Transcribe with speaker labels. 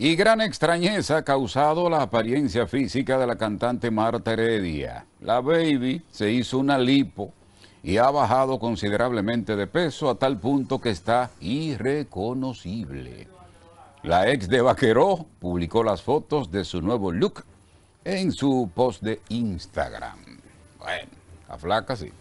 Speaker 1: Y gran extrañeza ha causado la apariencia física de la cantante Marta Heredia. La baby se hizo una lipo y ha bajado considerablemente de peso a tal punto que está irreconocible. La ex de Vaqueró publicó las fotos de su nuevo look en su post de Instagram. Bueno, a flaca sí.